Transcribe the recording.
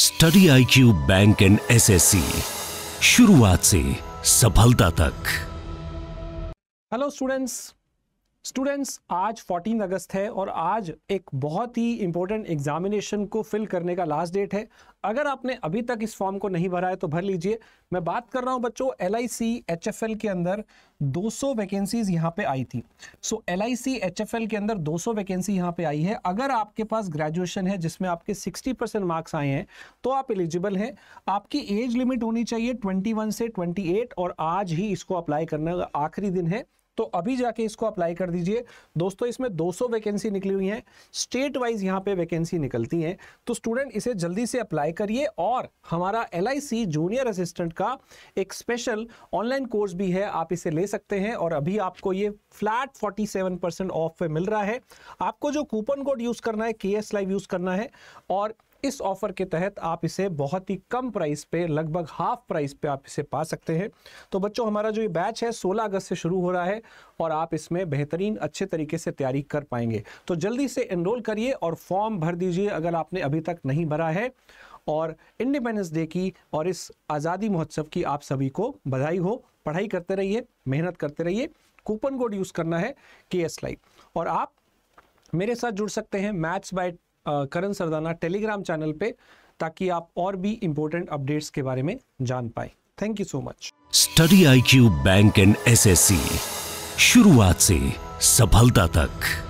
study I Q bank and SSC शुरुआत से सफलता तक हेलो स्टूडेंट्स स्टूडेंट्स आज 14 अगस्त है और आज एक बहुत ही इंपॉर्टेंट एग्जामिनेशन को फिल करने का लास्ट डेट है अगर आपने अभी तक इस फॉर्म को नहीं भरा है तो भर लीजिए मैं बात कर रहा हूं बच्चों L I C H F L के अंदर 200 वैकेंसीज यहाँ पे आई थी so L I C H F L के अंदर 200 वैकेंसी यहाँ पे आई है अगर आपके पास ग्रेजुएशन है जिसमें आपके 60 परसेंट मार्क्स आए हैं तो आप एलिजिबल हैं आपकी एज लिमिट होनी चाहिए 21 से 28 और आज ही इसको अप्लाई करने का आखिरी दिन है तो अभी जाके इसको अप्लाई कर दीजिए दोस्तों इसमें 200 वैकेंसी निकली हुई हैं स्टेट वाइज यहाँ पे वैकेंसी निकलती हैं तो स्टूडेंट इसे जल्दी से अप्लाई करिए और हमारा एल जूनियर असिस्टेंट का एक स्पेशल ऑनलाइन कोर्स भी है आप इसे ले सकते हैं और अभी आपको ये फ्लैट 47 परसेंट ऑफ पे मिल रहा है आपको जो कूपन कोड यूज़ करना है के एस लाइव यूज़ करना है और इस ऑफर के तहत आप इसे बहुत ही कम प्राइस पे लगभग हाफ प्राइस पे आप इसे पा सकते हैं तो बच्चों हमारा जो ये बैच है 16 अगस्त से शुरू हो रहा है और आप इसमें बेहतरीन अच्छे तरीके से तैयारी कर पाएंगे तो जल्दी से इनरोल करिए और फॉर्म भर दीजिए अगर आपने अभी तक नहीं भरा है और इंडिपेंडेंस डे की और इस आज़ादी महोत्सव की आप सभी को बधाई हो पढ़ाई करते रहिए मेहनत करते रहिए कूपन कोड यूज़ करना है के एस लाइव और आप मेरे साथ जुड़ सकते हैं maths by Karan Sardana Telegram channel पे ताकि आप और भी इंपॉर्टेंट अपडेट्स के बारे में जान पाए thank you so much study I bank and S शुरुआत से सफलता तक